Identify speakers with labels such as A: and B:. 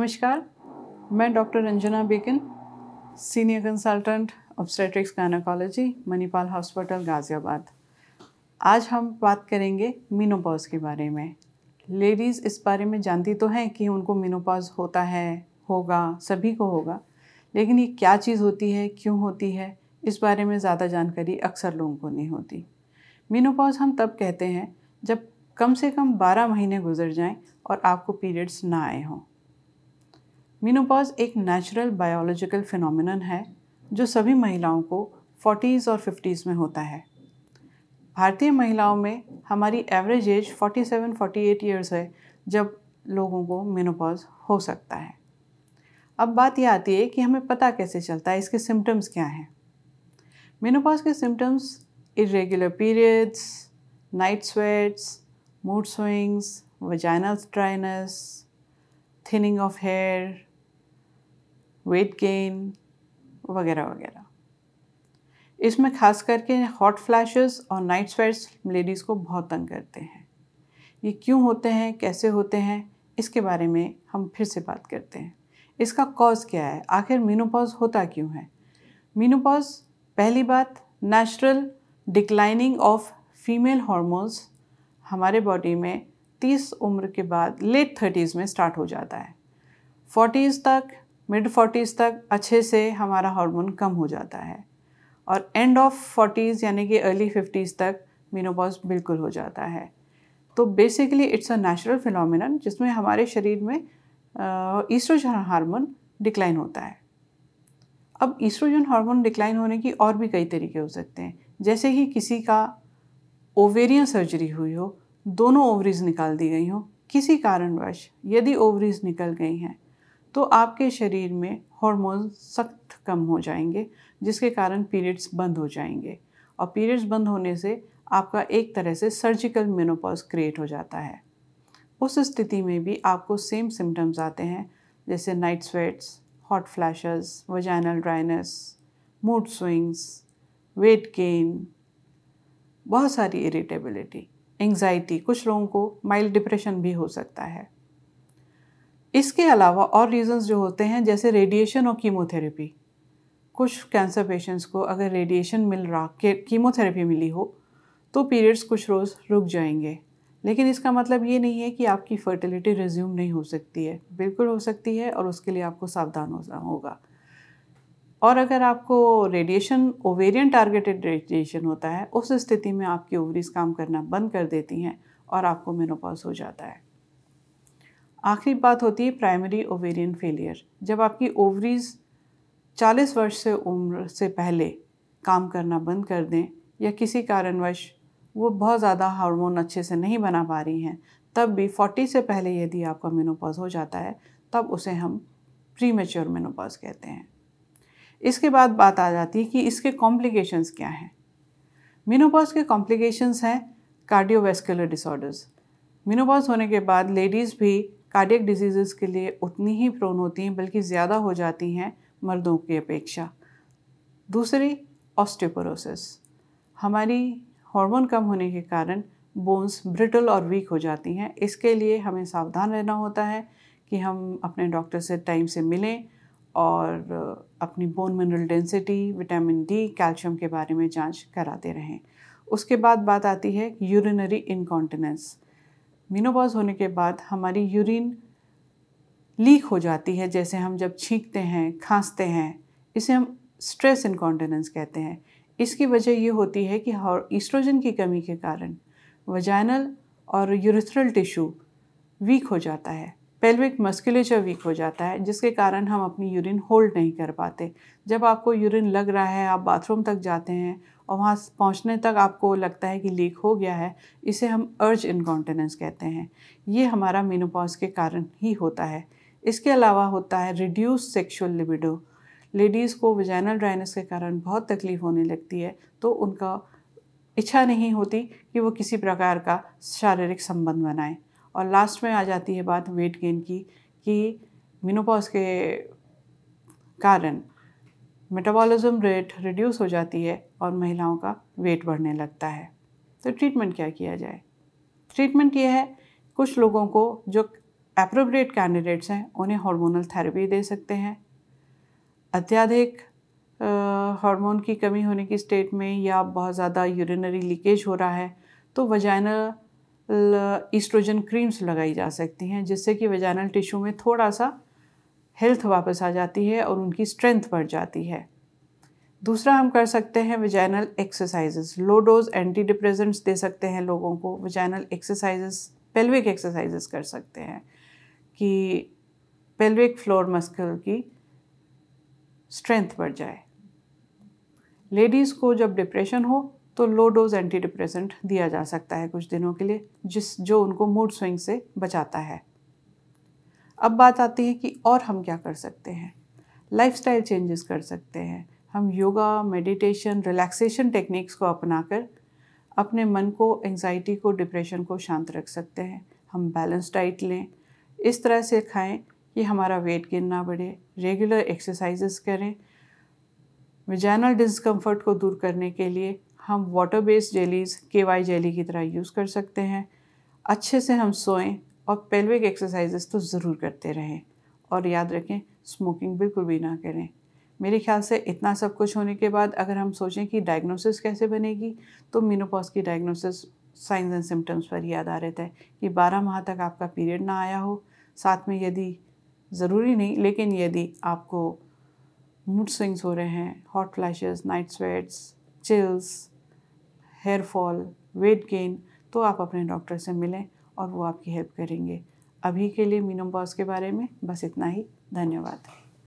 A: नमस्कार मैं डॉक्टर रंजना बेकिन senior consultant obstetrics gynaecology Manipal hospital Ghaziabad आज हम बात करेंगे मीनोपॉज के बारे में लेडीज़ इस बारे में जानती तो हैं कि उनको मीनोपॉज होता है होगा सभी को होगा लेकिन ये क्या चीज़ होती है क्यों होती है इस बारे में ज़्यादा जानकारी अक्सर लोगों को नहीं होती मीनोपॉज हम तब कहते हैं जब कम से कम 12 महीने गुजर जाएं और आपको पीरियड्स ना आए हों मीनोपॉज एक नेचुरल बायोलॉजिकल फिनोमिनन है जो सभी महिलाओं को फोर्टीज़ और फिफ्टीज में होता है भारतीय महिलाओं में हमारी एवरेज एज 47-48 इयर्स है जब लोगों को मीनोपॉज हो सकता है अब बात यह आती है कि हमें पता कैसे चलता है इसके सिम्टम्स क्या हैं मीनोपॉज के symptoms irregular periods night sweats mood swings vaginal dryness thinning of hair weight gain वगैरह वगैरह इसमें खास करके हॉट फ्लैशेस और नाइट स्वेट्स लेडीज़ को बहुत तंग करते हैं ये क्यों होते हैं कैसे होते हैं इसके बारे में हम फिर से बात करते हैं इसका कॉज क्या है आखिर मीनोपॉज होता क्यों है मीनोपॉज पहली बात natural declining of female hormones हमारे बॉडी में 30 उम्र के बाद लेट थर्टीज़ में स्टार्ट हो जाता है फोर्टीज़ तक मिड फोर्टीज़ तक अच्छे से हमारा हार्मोन कम हो जाता है और एंड ऑफ फोर्टीज़ यानी कि अर्ली फिफ्टीज़ तक मीनोबॉज बिल्कुल हो जाता है तो basically it's a natural phenomenon जिसमें हमारे शरीर में ईस्ट्रोजन हार्मोन डिक्लाइन होता है अब ईस्ट्रोजन हार्मोन डिक्लाइन होने की और भी कई तरीके हो सकते हैं जैसे ही किसी का ओवेरियन सर्जरी हुई हो दोनों ओवरीज निकाल दी गई हो किसी कारणवश यदि ओवरीज निकल गई हैं तो आपके शरीर में हॉर्मोन सख्त कम हो जाएंगे जिसके कारण पीरियड्स बंद हो जाएंगे और पीरियड्स बंद होने से आपका एक तरह से सर्जिकल मेनोपॉज क्रिएट हो जाता है उस स्थिति में भी आपको सेम सिम्टम्स आते हैं जैसे night sweats hot flashes vaginal dryness mood swings weight gain बहुत सारी इरिटेबिलिटी एंग्जाइटी कुछ लोगों को माइल्ड डिप्रेशन भी हो सकता है इसके अलावा और रीज़न्स जो होते हैं जैसे रेडिएशन और कीमोथेरेपी कुछ कैंसर पेशेंट्स को अगर रेडिएशन मिल रहा कीमोथेरेपी मिली हो तो पीरियड्स कुछ रोज़ रुक जाएंगे लेकिन इसका मतलब ये नहीं है कि आपकी फर्टिलिटी रिज्यूम नहीं हो सकती है बिल्कुल हो सकती है और उसके लिए आपको सावधान होना होगा और अगर आपको रेडिएशन ओवेरियन टारगेटेड रेडिएशन होता है उस स्थिति में आपकी ओवरीज काम करना बंद कर देती हैं और आपको मेनोपॉज हो जाता है आखिरी बात होती है प्राइमरी ओवेरियन फेलियर जब आपकी ओवरीज 40 वर्ष से उम्र से पहले काम करना बंद कर दें या किसी कारणवश वो बहुत ज़्यादा हार्मोन अच्छे से नहीं बना पा रही हैं तब भी 40 से पहले यदि आपका मेनोपॉज हो जाता है तब उसे हम प्री मेच्योर मेनोपॉज कहते हैं इसके बाद बात आ जाती है कि इसके कॉम्प्लिकेशंस क्या हैं मेनोपॉज के कॉम्प्लिकेशंस हैं कार्डियोवेस्कुलर डिसऑर्डर्स मेनोपॉज होने के बाद लेडीज़ भी कार्डियक डिजीज़ के लिए उतनी ही प्रोन होती हैं बल्कि ज़्यादा हो जाती हैं मर्दों की अपेक्षा दूसरी ऑस्टियोपोरोसिस हमारी हार्मोन कम होने के कारण बोन्स ब्रिटल और वीक हो जाती हैं इसके लिए हमें सावधान रहना होता है कि हम अपने डॉक्टर से टाइम से मिलें और अपनी bone mineral density vitamin D calcium के बारे में जांच कराते रहें उसके बाद बात आती है यूरिनरी इनकॉन्टिनेंस मीनोबॉज होने के बाद हमारी यूरिन लीक हो जाती है जैसे हम जब छींकते हैं खांसते हैं इसे हम स्ट्रेस इनकॉन्टिनेंस कहते हैं इसकी वजह ये होती है कि ईस्ट्रोजन की कमी के कारण वजाइनल और यूरिथ्रल टिश्यू वीक हो जाता है पेल्विक मस्कुलेचर वीक हो जाता है जिसके कारण हम अपनी यूरिन होल्ड नहीं कर पाते जब आपको यूरिन लग रहा है आप बाथरूम तक जाते हैं और वहाँ पहुँचने तक आपको लगता है कि लीक हो गया है इसे हम अर्ज इनकॉन्टिनेंस कहते हैं ये हमारा मीनोपॉज के कारण ही होता है इसके अलावा होता है रिड्यूस सेक्शुअल लिबिडो लेडीज़ को विजाइनल ड्राइनेस के कारण बहुत तकलीफ़ होने लगती है तो उनका इच्छा नहीं होती कि वो किसी प्रकार का शारीरिक संबंध बनाए और लास्ट में आ जाती है बात वेट गेन की कि मीनोपॉज़ के कारण मेटाबॉलिज्म रेट रिड्यूस हो जाती है और महिलाओं का वेट बढ़ने लगता है तो ट्रीटमेंट क्या किया जाए ट्रीटमेंट ये है कुछ लोगों को जो अप्रोप्रिएट कैंडिडेट्स हैं उन्हें हार्मोनल थेरेपी दे सकते हैं अत्याधिक हार्मोन की कमी होने की स्टेट में या बहुत ज़्यादा यूरिनरी लीकेज हो रहा है तो वजाइनल ईस्ट्रोजन क्रीम्स लगाई जा सकती हैं जिससे कि वजाइनल टिश्यू में थोड़ा सा हेल्थ वापस आ जाती है और उनकी स्ट्रेंथ बढ़ जाती है दूसरा हम कर सकते हैं vaginal exercises low dose antidepressants दे सकते हैं लोगों को विजाइनल एक्सरसाइजेस पेल्विक एक्सरसाइजेस कर सकते हैं कि पेल्विक फ्लोर मस्कल की स्ट्रेंथ बढ़ जाए लेडीज़ को जब डिप्रेशन हो तो लो डोज एंटी डिप्रेसेंट दिया जा सकता है कुछ दिनों के लिए जिस जो उनको मूड स्विंग से बचाता है अब बात आती है कि और हम क्या कर सकते हैं लाइफ चेंजेस कर सकते हैं हम योगा मेडिटेशन रिलैक्सेशन टेक्निक्स को अपनाकर अपने मन को एंजाइटी को डिप्रेशन को शांत रख सकते हैं हम बैलेंस डाइट लें इस तरह से खाएं कि हमारा वेट गेन ना बढ़े रेगुलर एक्सरसाइजेस करें विजैनल डिस्कम्फर्ट को दूर करने के लिए हम water based jellies K Y jelly की तरह यूज़ कर सकते हैं अच्छे से हम सोएं और पेल्विक एक्सरसाइजेस तो ज़रूर करते रहें और याद रखें स्मोकिंग बिल्कुल भी ना करें मेरे ख्याल से इतना सब कुछ होने के बाद अगर हम सोचें कि डायग्नोसिस कैसे बनेगी तो मीनोपॉज की डायग्नोसिस साइंस एंड सिम्टम्स पर ही आधारित है कि 12 माह तक आपका पीरियड ना आया हो साथ में यदि ज़रूरी नहीं लेकिन यदि आपको मूड स्विंग्स हो रहे हैं hot flashes night sweats chills hair fall weight gain तो आप अपने डॉक्टर से मिलें और वो आपकी हेल्प करेंगे अभी के लिए मीनोपॉज के बारे में बस इतना ही धन्यवाद